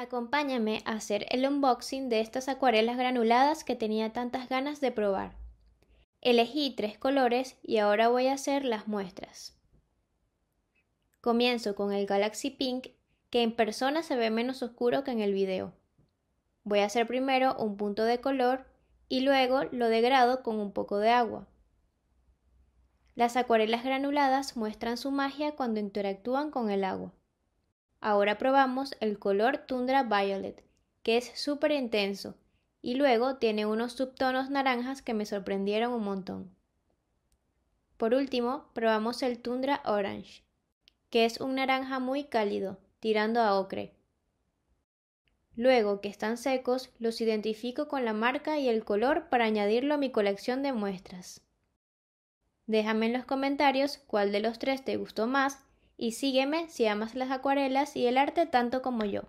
Acompáñame a hacer el unboxing de estas acuarelas granuladas que tenía tantas ganas de probar. Elegí tres colores y ahora voy a hacer las muestras. Comienzo con el Galaxy Pink, que en persona se ve menos oscuro que en el video. Voy a hacer primero un punto de color y luego lo degrado con un poco de agua. Las acuarelas granuladas muestran su magia cuando interactúan con el agua. Ahora probamos el color Tundra Violet, que es súper intenso, y luego tiene unos subtonos naranjas que me sorprendieron un montón. Por último, probamos el Tundra Orange, que es un naranja muy cálido, tirando a ocre. Luego que están secos, los identifico con la marca y el color para añadirlo a mi colección de muestras. Déjame en los comentarios cuál de los tres te gustó más y sígueme si amas las acuarelas y el arte tanto como yo.